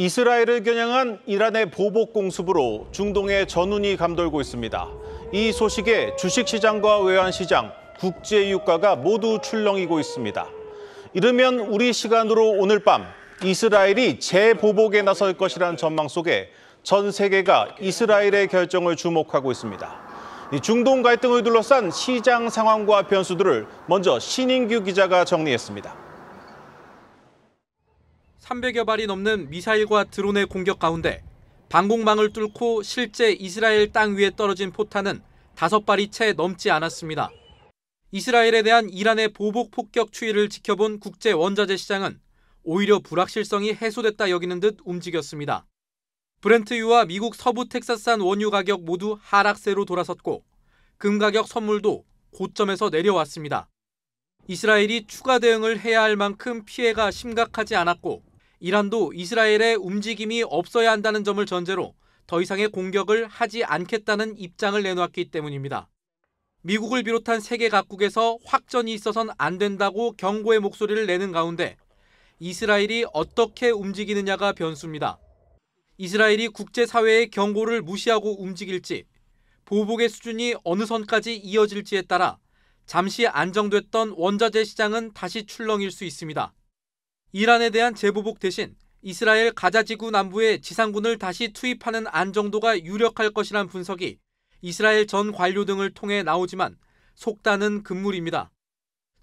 이스라엘을 겨냥한 이란의 보복 공습으로 중동의 전운이 감돌고 있습니다. 이 소식에 주식시장과 외환시장, 국제유가가 모두 출렁이고 있습니다. 이르면 우리 시간으로 오늘 밤 이스라엘이 재보복에 나설 것이라는 전망 속에 전 세계가 이스라엘의 결정을 주목하고 있습니다. 중동 갈등을 둘러싼 시장 상황과 변수들을 먼저 신인규 기자가 정리했습니다. 300여 발이 넘는 미사일과 드론의 공격 가운데 방공망을 뚫고 실제 이스라엘 땅 위에 떨어진 포탄은 다섯 발이채 넘지 않았습니다. 이스라엘에 대한 이란의 보복 폭격 추이를 지켜본 국제 원자재 시장은 오히려 불확실성이 해소됐다 여기는 듯 움직였습니다. 브렌트유와 미국 서부 텍사스산 원유 가격 모두 하락세로 돌아섰고 금 가격 선물도 고점에서 내려왔습니다. 이스라엘이 추가 대응을 해야 할 만큼 피해가 심각하지 않았고 이란도 이스라엘의 움직임이 없어야 한다는 점을 전제로 더 이상의 공격을 하지 않겠다는 입장을 내놓았기 때문입니다. 미국을 비롯한 세계 각국에서 확전이 있어선 안 된다고 경고의 목소리를 내는 가운데 이스라엘이 어떻게 움직이느냐가 변수입니다. 이스라엘이 국제사회의 경고를 무시하고 움직일지, 보복의 수준이 어느 선까지 이어질지에 따라 잠시 안정됐던 원자재 시장은 다시 출렁일 수 있습니다. 이란에 대한 재보복 대신 이스라엘 가자지구 남부에 지상군을 다시 투입하는 안정도가 유력할 것이란 분석이 이스라엘 전 관료 등을 통해 나오지만 속단은 금물입니다.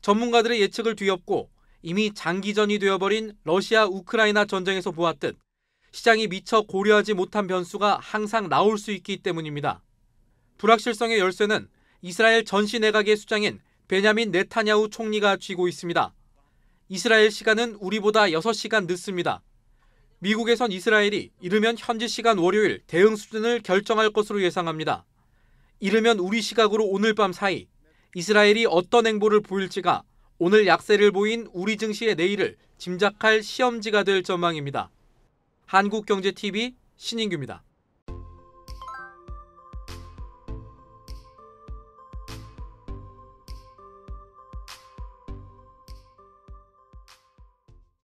전문가들의 예측을 뒤엎고 이미 장기전이 되어버린 러시아 우크라이나 전쟁에서 보았듯 시장이 미처 고려하지 못한 변수가 항상 나올 수 있기 때문입니다. 불확실성의 열쇠는 이스라엘 전시 내각의 수장인 베냐민 네타냐우 총리가 쥐고 있습니다. 이스라엘 시간은 우리보다 6시간 늦습니다. 미국에선 이스라엘이 이르면 현지 시간 월요일 대응 수준을 결정할 것으로 예상합니다. 이르면 우리 시각으로 오늘 밤 사이 이스라엘이 어떤 행보를 보일지가 오늘 약세를 보인 우리 증시의 내일을 짐작할 시험지가 될 전망입니다. 한국경제TV 신인규입니다.